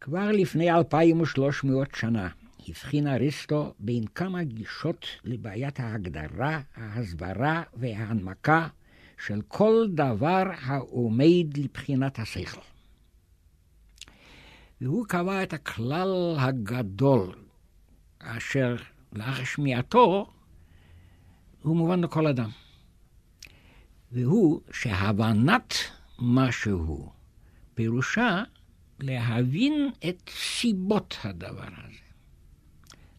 כבר לפני 2,300 שנה הבחין אריסטו בין כמה גישות לבעיית ההגדרה, ההסברה וההנמקה של כל דבר העומד לבחינת השכל. והוא קבע את הכלל הגדול, אשר לאחר שמיעתו הוא מובן לכל אדם. והוא שהבנת משהו פירושה להבין את סיבות הדבר הזה.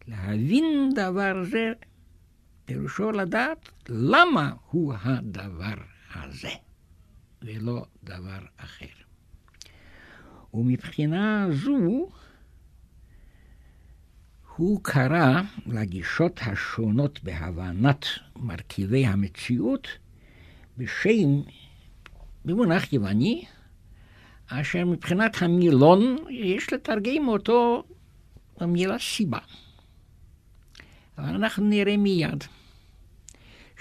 להבין דבר זה, פירושו לדעת למה הוא הדבר הזה, ולא דבר אחר. ומבחינה זו, הוא קרא לגישות השונות בהבנת מרכיבי המציאות בשם, במונח יווני, אשר מבחינת המילון יש לתרגם אותו במילה סיבה. אבל אנחנו נראה מיד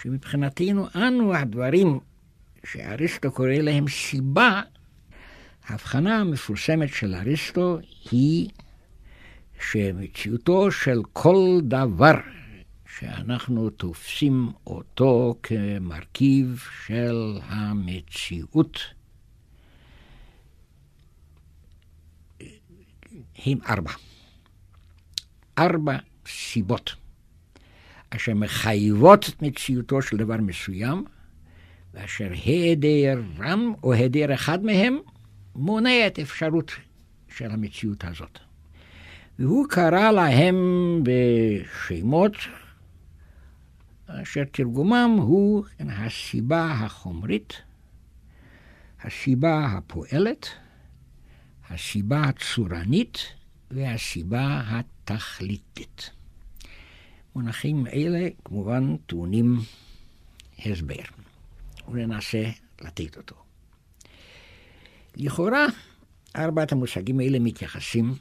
שמבחינתנו אנו הדברים שאריסטו קורא להם סיבה, ההבחנה המפורסמת של אריסטו היא שמציאותו של כל דבר שאנחנו תופסים אותו כמרכיב של המציאות. הם ארבע. ארבע סיבות אשר מחייבות את מציאותו של דבר מסוים, ואשר היעדרם או היעדר אחד מהם מונע את אפשרות של המציאות הזאת. והוא קרא להם בשמות אשר תרגומם הוא כן, הסיבה החומרית, הסיבה הפועלת, הסיבה הצורנית והסיבה התכליתית. מונחים אלה כמובן טעונים הסבר, וננסה לתת אותו. לכאורה, ארבעת המושגים האלה מתייחסים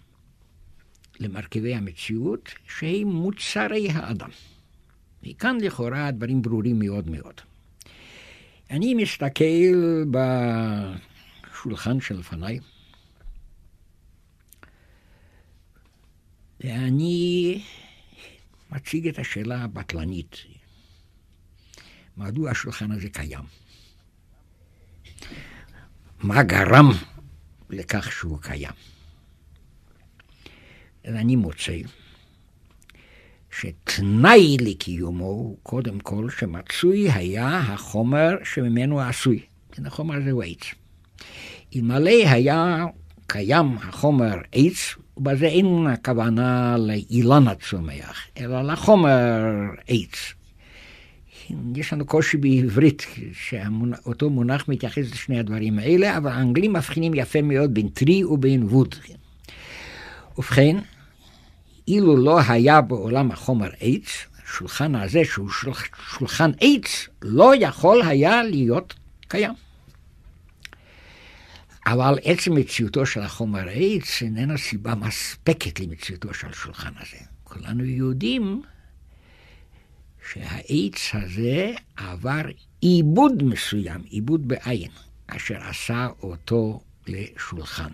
למרכיבי המציאות, שהם מוצרי האדם. וכאן לכאורה הדברים ברורים מאוד מאוד. אני מסתכל בשולחן שלפניי, ואני מציג את השאלה הבטלנית, מדוע השולחן הזה קיים? מה גרם לכך שהוא קיים? ואני מוצא שתנאי לקיומו הוא קודם כל שמצוי היה החומר שממנו עשוי. כן, החומר הזה הוא עץ. אלמלא היה קיים החומר עץ, ובזה אין הכוונה לאילן הצומח, אלא לחומר עץ. יש לנו קושי בעברית, שאותו מונח מתייחס לשני הדברים האלה, אבל האנגלים מבחינים יפה מאוד בין טרי ובין ווד. ובכן, אילו לא היה בעולם החומר עץ, השולחן הזה, שהוא שולחן עץ, לא יכול היה להיות קיים. אבל עצם מציאותו של החומר העץ איננה סיבה מספקת למציאותו של השולחן הזה. כולנו יודעים שהעץ הזה עבר עיבוד מסוים, עיבוד בעין, אשר עשה אותו לשולחן.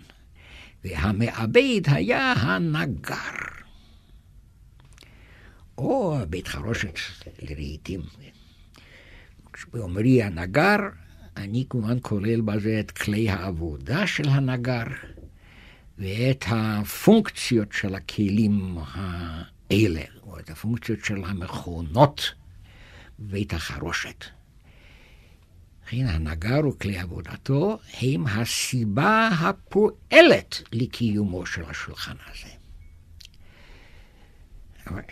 והמעבד היה הנגר. או בית חרושת לרהיטים. באומרי הנגר, אני כמובן כולל בזה את כלי העבודה של הנגר ואת הפונקציות של הכלים האלה, או את הפונקציות של המכונות בית החרושת. לכן הנגר וכלי עבודתו הם הסיבה הפועלת לקיומו של השולחן הזה. אבל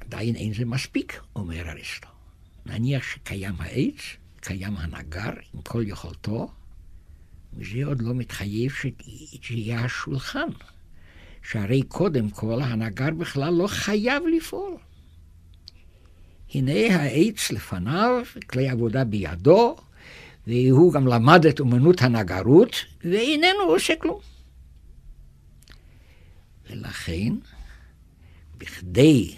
עדיין אין זה מספיק, אומר אריסטו. נניח שקיים העץ, קיים הנגר עם כל יכולתו, וזה עוד לא מתחייב שיהיה השולחן. שהרי קודם כל הנגר בכלל לא חייב לפעול. הנה העץ לפניו, כלי עבודה בידו, והוא גם למד את אומנות הנגרות, ואיננו עושה כלום. ולכן, בכדי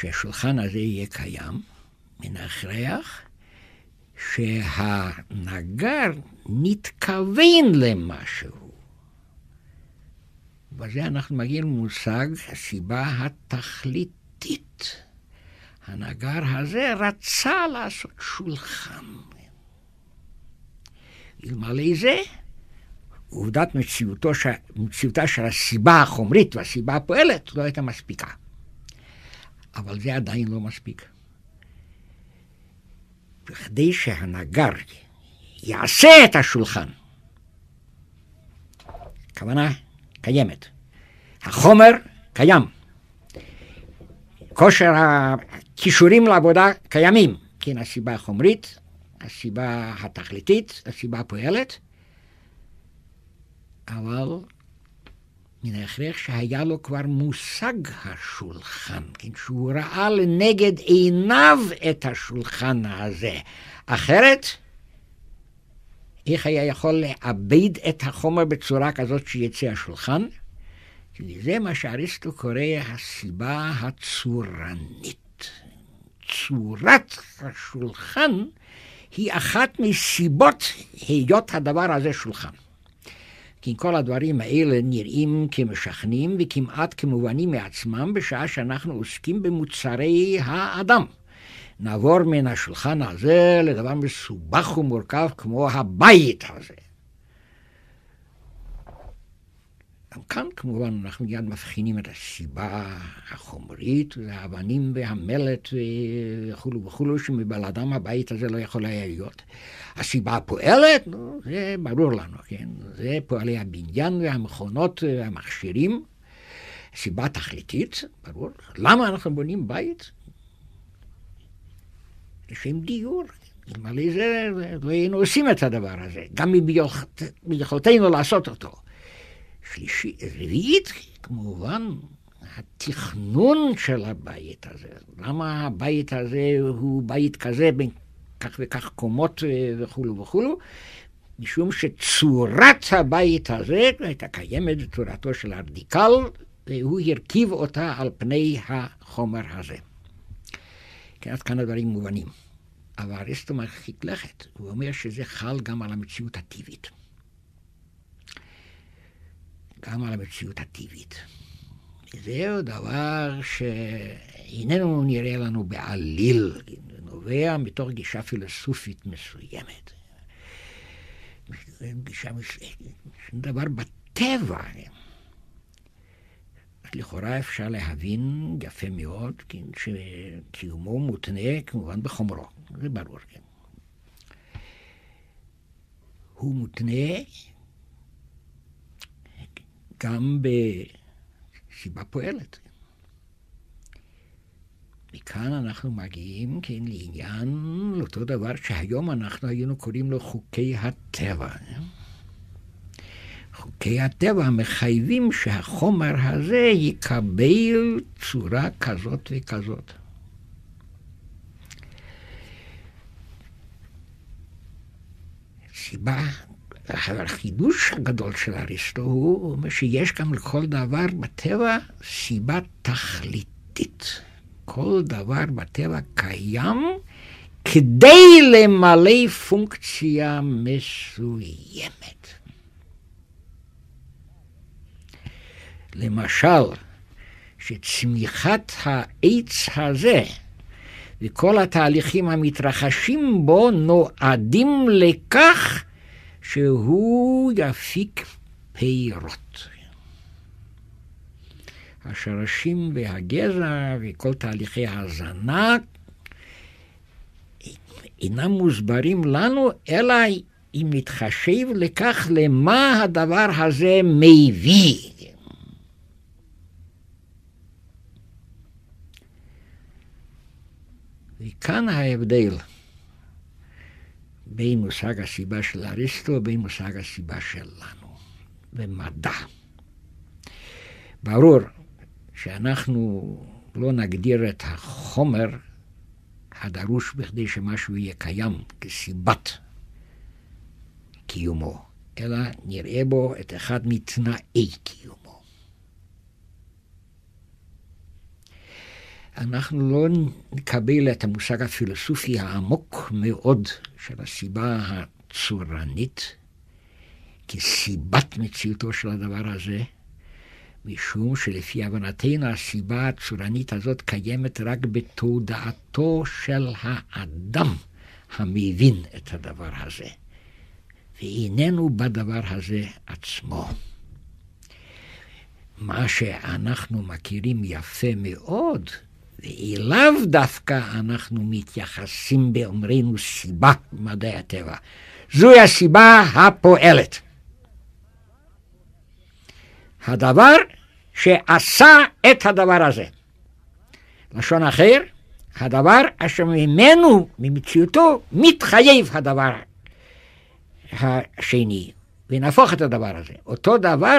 שהשולחן הזה יהיה קיים, מן ההכרח, שהנגר מתכוון למשהו. בזה אנחנו מגיעים למושג הסיבה התכליתית. הנגר הזה רצה לעשות שולחן. אלמלא זה, עובדת מציאותו, מציאותה של הסיבה החומרית והסיבה הפועלת לא הייתה מספיקה. אבל זה עדיין לא מספיק. בכדי שהנגר יעשה את השולחן. הכוונה קיימת. החומר קיים. כושר הכישורים לעבודה קיימים. כן, הסיבה החומרית, הסיבה התכליתית, הסיבה הפועלת, אבל מן ההכרח שהיה לו כבר מושג השולחן, כן, שהוא ראה לנגד עיניו את השולחן הזה. אחרת, איך היה יכול לאבד את החומר בצורה כזאת שיצא השולחן? כי זה מה שאריסטו קורא הסיבה הצורנית. צורת השולחן היא אחת מסיבות היות הדבר הזה שולחן. כי כל הדברים האלה נראים כמשכנים וכמעט כמובנים מעצמם בשעה שאנחנו עוסקים במוצרי האדם. נעבור מן השולחן הזה לדבר מסובך ומורכב כמו הבית הזה. כאן כמובן אנחנו מיד מבחינים את הסיבה החומרית, והאבנים והמלט וכולו וכולו, שמבל אדם הבית הזה לא יכול היה להיות. הסיבה הפועלת, נו, זה ברור לנו, כן? זה פועלי הבניין והמכונות והמכשירים. סיבה תכליתית, ברור. למה אנחנו בונים בית? לשם דיור. אלמלא זה לא היינו עושים את הדבר הזה, גם מביכולתנו לעשות אותו. שלישי, רביעית, כמובן, התכנון של הבית הזה. למה הבית הזה הוא בית כזה בין כך וכך קומות אה, וכולו וכולו? משום שצורת הבית הזה הייתה קיימת בצורתו של הרדיקל, והוא הרכיב אותה על פני החומר הזה. כן, עד כאן הדברים מובנים. אבל אריסטו מרחיק לכת, הוא אומר שזה חל גם על המציאות הטבעית. גם על המציאות הטבעית. זהו דבר שאיננו נראה לנו בעליל, נובע מתוך גישה פילוסופית מסוימת. גישה, דבר בטבע. לכאורה אפשר להבין יפה מאוד, כן, שקיומו מותנה כמובן בחומרו, זה ברור, כן. הוא מותנה גם בשיבה פועלת. מכאן אנחנו מגיעים, כן, לעניין לאותו דבר שהיום אנחנו היינו קוראים לו חוקי הטבע. חוקי הטבע מחייבים שהחומר הזה יקבל צורה כזאת וכזאת. סיבה החידוש הגדול של אריסטו הוא שיש גם לכל דבר בטבע סיבה תכליתית. כל דבר בטבע קיים כדי למלא פונקציה מסוימת. למשל, שצמיחת העץ הזה וכל התהליכים המתרחשים בו נועדים לכך שהוא יפיק פירות. השרשים והגזע וכל תהליכי ההזנה אינם מוסברים לנו, אלא אם נתחשב לכך למה הדבר הזה מביא. וכאן ההבדל. בין מושג הסיבה של אריסטו ובין מושג הסיבה שלנו, ומדע. ברור שאנחנו לא נגדיר את החומר הדרוש בכדי שמשהו יהיה קיים כסיבת קיומו, אלא נראה בו את אחד מתנאי קיומו. אנחנו לא נקבל את המושג הפילוסופי העמוק מאוד של הסיבה הצורנית כסיבת מציאותו של הדבר הזה, משום שלפי הבנתנו הסיבה הצורנית הזאת קיימת רק בתודעתו של האדם המבין את הדבר הזה, ואיננו בדבר הזה עצמו. מה שאנחנו מכירים יפה מאוד, ואליו דווקא אנחנו מתייחסים באומרנו סיבה במדעי הטבע. זוהי הסיבה הפועלת. הדבר שעשה את הדבר הזה. לשון אחר, הדבר אשר ממנו, ממציאותו, מתחייב הדבר השני. ונהפוך את הדבר הזה. אותו דבר,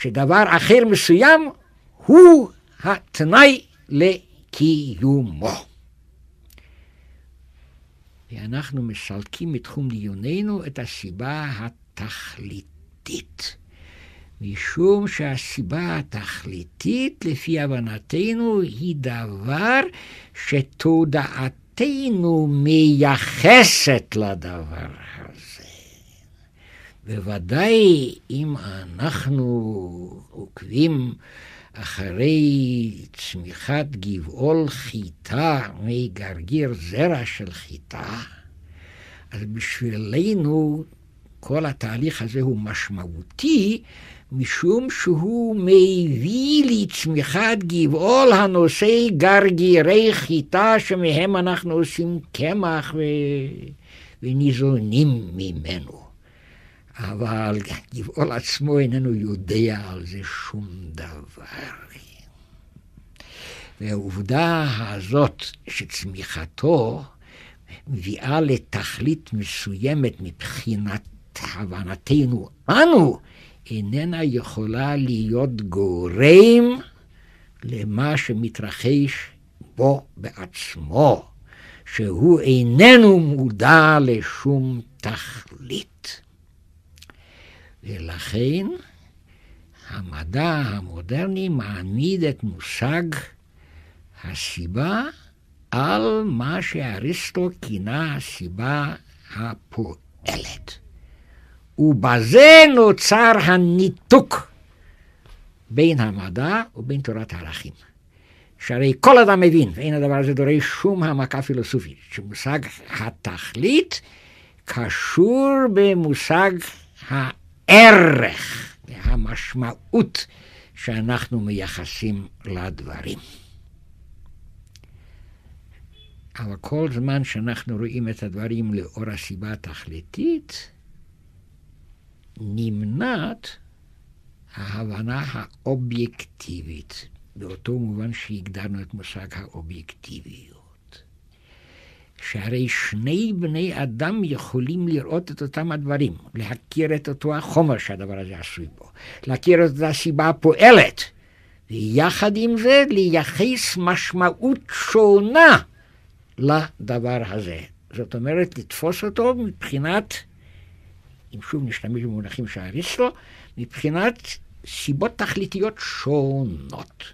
שדבר אחר מסוים, הוא התנאי לקיומו. ואנחנו משלקים מתחום דיוננו את הסיבה התכליתית. משום שהסיבה התכליתית, לפי הבנתנו, היא דבר שתודעתנו מייחסת לדבר הזה. בוודאי אם אנחנו עוקבים אחרי צמיחת גבעול חיטה מגרגיר זרע של חיטה, אז בשבילנו כל התהליך הזה הוא משמעותי, משום שהוא מביא לצמיחת גבעול הנושאי גרגירי חיטה שמהם אנחנו עושים קמח ו... וניזונים ממנו. אבל גבעול עצמו איננו יודע על זה שום דבר. והעובדה הזאת שצמיחתו מביאה לתכלית מסוימת מבחינת הבנתנו אנו, איננה יכולה להיות גורם למה שמתרחש בו בעצמו, שהוא איננו מודע לשום תכלית. ולכן המדע המודרני מעמיד את מושג הסיבה על מה שאריסטו כינה הסיבה הפועלת. ובזה נוצר הניתוק בין המדע ובין תורת הערכים. שהרי כל אדם מבין, ואין הדבר הזה דורש שום העמקה פילוסופית, שמושג התכלית קשור במושג ה... הערך והמשמעות שאנחנו מייחסים לדברים. אבל כל זמן שאנחנו רואים את הדברים לאור הסיבה התכליתית, נמנעת ההבנה האובייקטיבית, באותו מובן שהגדרנו את מושג האובייקטיביות. שהרי שני בני אדם יכולים לראות את אותם הדברים, להכיר את אותו החומר שהדבר הזה עשוי בו, להכיר את אותה הסיבה הפועלת, ויחד עם זה לייחס משמעות שונה לדבר הזה. זאת אומרת, לתפוס אותו מבחינת, אם שוב נשתמש במונחים של אריסטו, מבחינת סיבות תכליתיות שונות.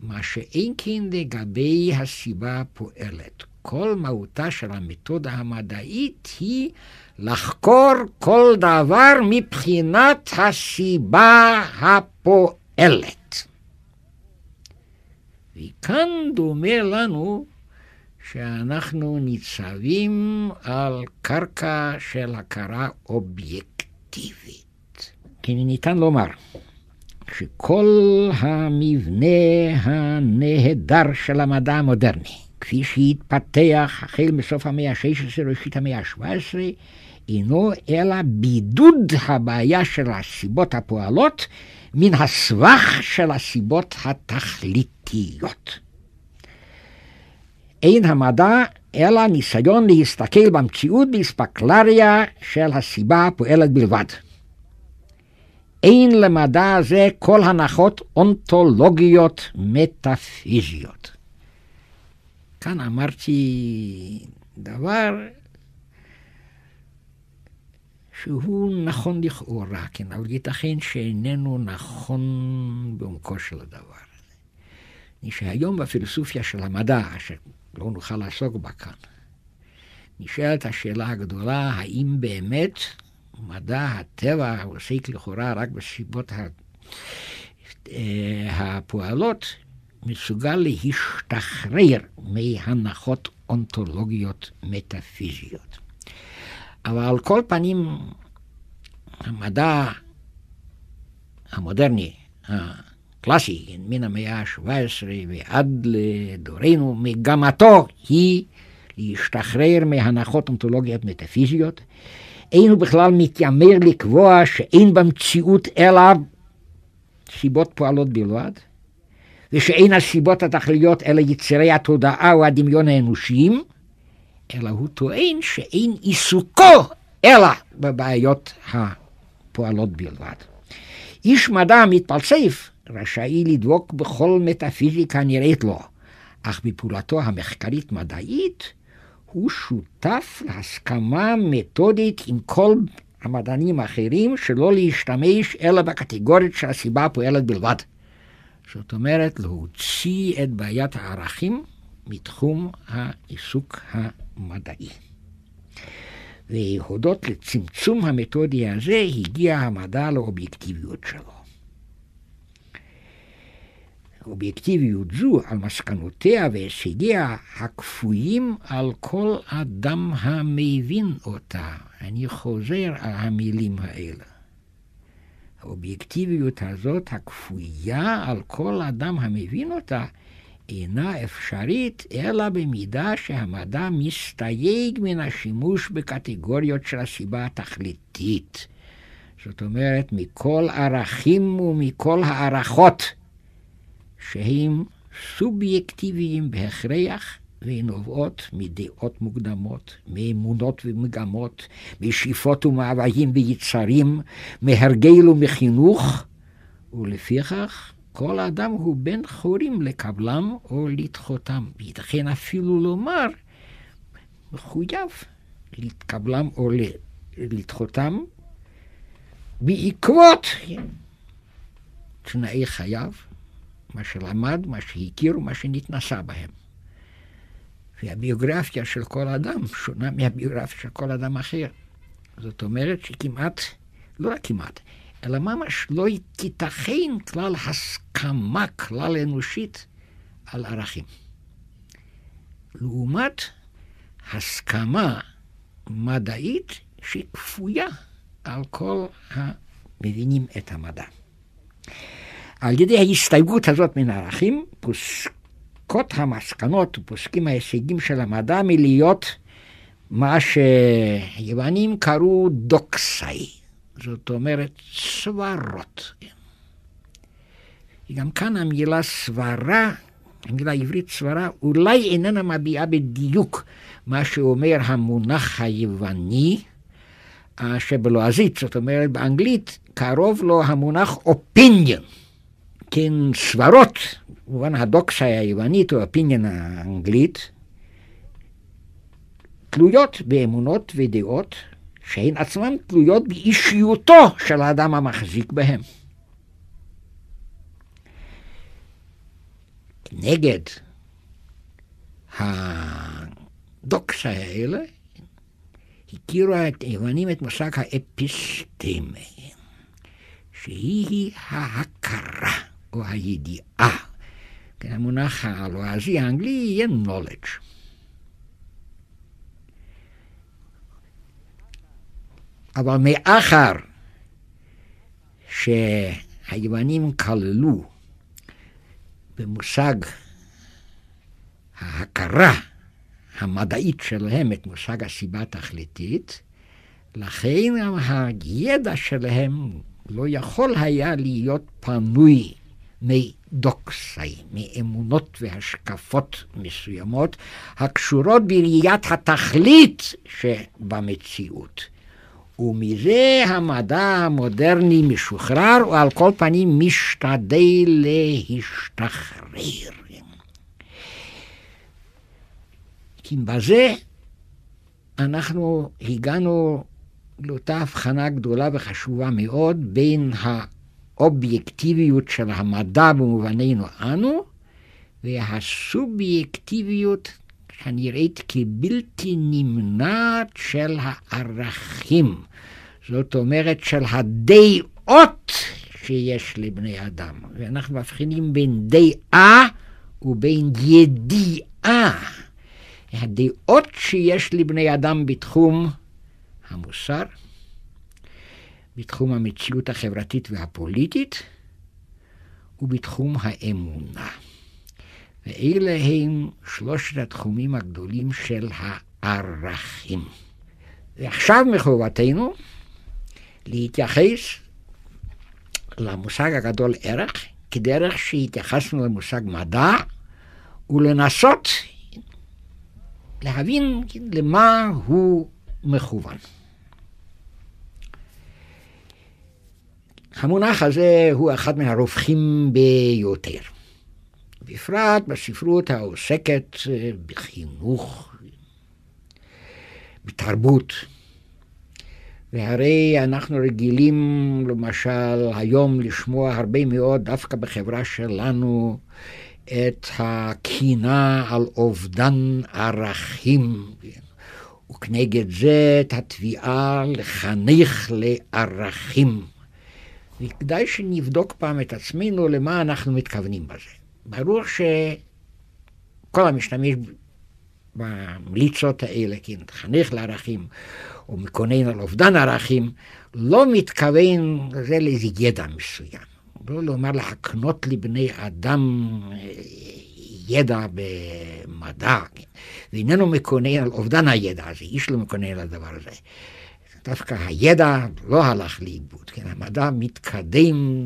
מה שאין כן לגבי הסיבה הפועלת. כל מהותה של המתודה המדעית היא לחקור כל דבר מבחינת הסיבה הפועלת. וכאן דומה לנו שאנחנו ניצבים על קרקע של הכרה אובייקטיבית. כי ניתן לומר שכל המבנה הנהדר של המדע המודרני כפי שהתפתח החל מסוף המאה ה-16, ראשית המאה ה-17, אינו אלא בידוד הבעיה של הסיבות הפועלות מן הסבך של הסיבות התכליתיות. אין המדע אלא ניסיון להסתכל במציאות באספקלריה של הסיבה הפועלת בלבד. אין למדע הזה כל הנחות אונתולוגיות מטאפיזיות. כאן אמרתי דבר שהוא נכון לכאורה, כן, אבל ייתכן שאיננו נכון בעומקו של הדבר הזה. שהיום בפילוסופיה של המדע, שלא נוכל לעסוק בה כאן, נשאלת השאלה הגדולה, האם באמת מדע הטבע עוסק לכאורה רק בסיבות אה, הפועלות מסוגל להשתחרר מהנחות אונתולוגיות מטאפיזיות. אבל על כל פנים, המדע המודרני, הקלאסי, כן, מן המאה ה-17 ועד לדורנו, מגמתו היא להשתחרר מהנחות אונתולוגיות מטאפיזיות. אין הוא בכלל מתיימר לקבוע שאין במציאות אלא סיבות פועלות בלבד. זה שאין הסיבות התכליות אלא יצירי התודעה או הדמיון האנושיים, אלא הוא טוען שאין עיסוקו אלא בבעיות הפועלות בלבד. איש מדע מתפלסף רשאי לדבוק בכל מטאפיזיקה הנראית לו, אך בפעולתו המחקרית-מדעית הוא שותף להסכמה מתודית עם כל המדענים האחרים שלא להשתמש אלא בקטגוריות שהסיבה הפועלת בלבד. זאת אומרת, להוציא את בעיית הערכים מתחום העיסוק המדעי. והודות לצמצום המתודי הזה, הגיע המדע לאובייקטיביות שלו. אובייקטיביות זו על מסקנותיה והישגיה הכפויים על כל אדם המבין אותה. אני חוזר על המילים האלה. האובייקטיביות הזאת, הכפויה על כל אדם המבין אותה, אינה אפשרית אלא במידה שהמדע מסתייג מן השימוש בקטגוריות של הסיבה התכליתית. זאת אומרת, מכל ערכים ומכל הערכות שהם סובייקטיביים בהכרח, והיא נובעות מדעות מוקדמות, מאמונות ומגמות, משאיפות ומאוויים ויצרים, מהרגל ומחינוך, ולפיכך כל אדם הוא בן חורים לקבלם או לדחותם. ייתכן אפילו לומר, מחויב להתקבלם או לדחותם בעקבות תנאי חייו, מה שלמד, מה שהכיר ומה שנתנסה בהם. והביוגרפיה של כל אדם שונה מהביוגרפיה של כל אדם אחר. זאת אומרת שכמעט, לא רק כמעט, אלא ממש לא תיתכן כלל הסכמה כלל אנושית על ערכים. לעומת הסכמה מדעית שכפויה על כל המבינים את המדע. על ידי ההסתייגות הזאת מן הערכים, פוסק מפיקות המסקנות ופוסקים ההישגים של המדע מלהיות מה שיוונים קראו דוקסאי, זאת אומרת סברות. גם כאן המילה סברה, המילה העברית סברה, אולי איננה מביעה בדיוק מה שאומר המונח היווני, אה, שבלועזית, זאת אומרת באנגלית, קרוב לו המונח opinion, כן, סברות. כמובן הדוקסיה היוונית או הפיניאן האנגלית, תלויות באמונות ודעות שהן עצמן תלויות באישיותו של האדם המחזיק בהם. נגד הדוקסה האלה הכירו את היוונים את מושג האפיסטמי, שהיא ההכרה או הידיעה כן, המונח הלועזי האנגלי יהיה knowledge. אבל מאחר שהיוונים כללו במושג ההכרה המדעית שלהם את מושג הסיבה התכליתית, לכן הידע שלהם לא יכול היה להיות פנוי מדוקסאי, מאמונות והשקפות מסוימות, הקשורות בראיית התכלית שבמציאות. ומזה המדע המודרני משוחרר, ועל כל פנים משתדל להשתחרר. כי בזה אנחנו הגענו לאותה הבחנה גדולה וחשובה מאוד בין ה... האובייקטיביות של המדע במובננו אנו, והסובייקטיביות הנראית כבלתי נמנעת של הערכים, זאת אומרת של הדעות שיש לבני אדם. ואנחנו מבחינים בין דעה ובין ידיעה. הדעות שיש לבני אדם בתחום המוסר, בתחום המציאות החברתית והפוליטית ובתחום האמונה. ואלה הם שלושת התחומים הגדולים של הערכים. ועכשיו מחובתנו להתייחס למושג הגדול ערך כדרך שהתייחסנו למושג מדע ולנסות להבין למה הוא מכוון. המונח הזה הוא אחד מהרווחים ביותר, בפרט בספרות העוסקת אה, בחינוך, בתרבות. והרי אנחנו רגילים, למשל, היום לשמוע הרבה מאוד, דווקא בחברה שלנו, את הקינה על אובדן ערכים, וכנגד זה את התביעה לחניך לערכים. וכדאי שנבדוק פעם את עצמנו למה אנחנו מתכוונים בזה. ברור שכל המשתמש במליצות האלה, כמתחנך כן, לערכים או מקונן על אובדן ערכים, לא מתכוון זה לאיזה ידע מסוים. לא לומר להקנות לבני אדם אה, ידע במדע, ואיננו כן. מקונן על אובדן הידע הזה, איש לא מקונן על הדבר הזה. דווקא הידע לא הלך לאיבוד, כן, המדע מתקדם.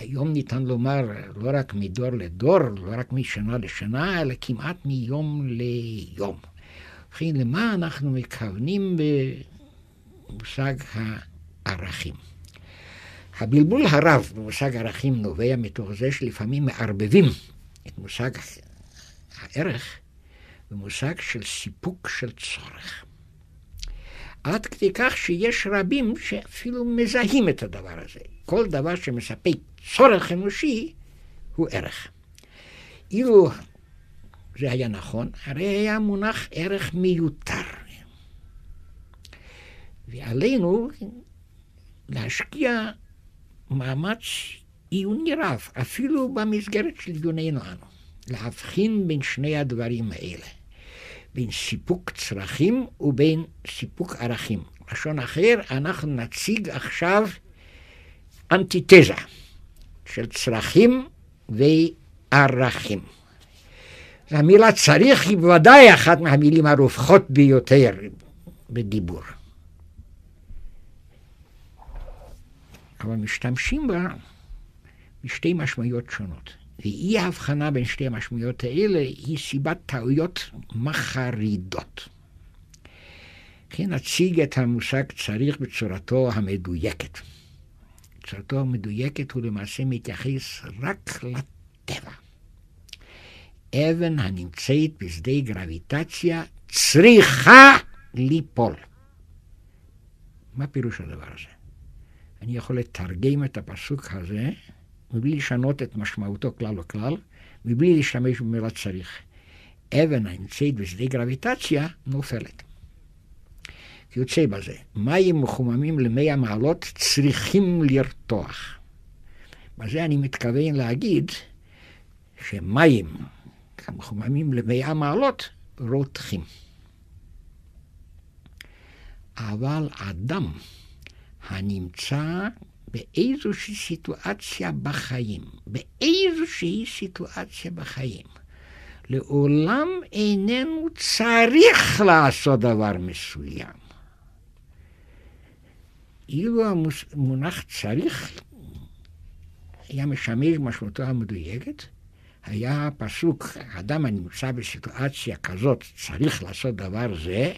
היום ניתן לומר לא רק מדור לדור, לא רק משנה לשנה, אלא כמעט מיום ליום. ובכן, למה אנחנו מכוונים במושג הערכים? הבלבול הרב במושג ערכים נובע מתוך זה שלפעמים מערבבים את מושג הערך במושג של סיפוק של צורך. עד כדי כך שיש רבים שאפילו מזהים את הדבר הזה. כל דבר שמספק צורך אנושי הוא ערך. אילו זה היה נכון, הרי היה מונח ערך מיותר. ועלינו להשקיע מאמץ עיוני רב, אפילו במסגרת של דיוננו אנו, להבחין בין שני הדברים האלה. בין סיפוק צרכים ובין סיפוק ערכים. לשון אחר, אנחנו נציג עכשיו אנטיתזה של צרכים וערכים. המילה צריך היא בוודאי אחת מהמילים הרווחות ביותר בדיבור. אבל משתמשים בה בשתי משמעויות שונות. ואי ההבחנה בין שתי המשמעויות האלה היא סיבת טעויות מחרידות. כן, נציג את המושג צריך בצורתו המדויקת. בצורתו המדויקת הוא למעשה מתייחס רק לטבע. אבן הנמצאת בשדה גרביטציה צריכה ליפול. מה פירוש הדבר הזה? אני יכול לתרגם את הפסוק הזה מבלי לשנות את משמעותו כלל וכלל, מבלי להשתמש במילה צריך. אבן הנמצאת בשדה גרביטציה נופלת. יוצא בזה, מים מחוממים למאה מעלות צריכים לרתוח. בזה אני מתכוון להגיד שמים מחוממים למאה מעלות רותחים. אבל אדם הנמצא באיזושהי סיטואציה בחיים, באיזושהי סיטואציה בחיים, לעולם איננו צריך לעשות דבר מסוים. אילו המונח צריך היה משמש משמעותו המדויקת, היה הפסוק, אדם הנמצא בסיטואציה כזאת צריך לעשות דבר זה,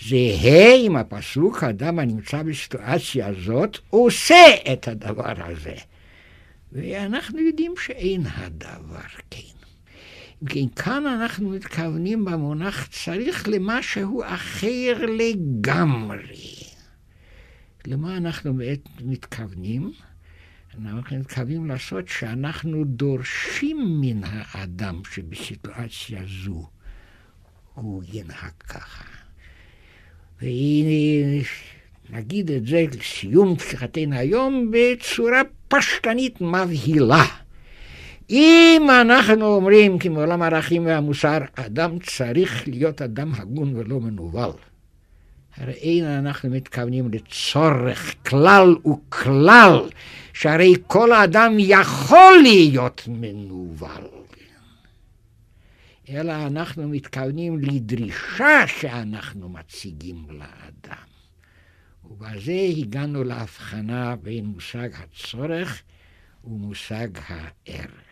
זהה עם הפסוק, האדם הנמצא בסיטואציה הזאת עושה את הדבר הזה. ואנחנו יודעים שאין הדבר כן. כן, כאן אנחנו מתכוונים במונח צריך למשהו אחר לגמרי. למה אנחנו בעת מתכוונים? אנחנו מתכוונים לעשות שאנחנו דורשים מן האדם שבסיטואציה זו הוא ינהג ככה. והנה, נגיד את זה לסיום פתיחתנו היום בצורה פשטנית מבהילה. אם אנחנו אומרים, כי מעולם הערכים והמוסר, אדם צריך להיות אדם הגון ולא מנוול, הרי אין אנחנו מתכוונים לצורך כלל וכלל, שהרי כל אדם יכול להיות מנוול. אלא אנחנו מתכוונים לדרישה שאנחנו מציגים לאדם. ובזה הגענו להבחנה בין מושג הצורך ומושג הערך.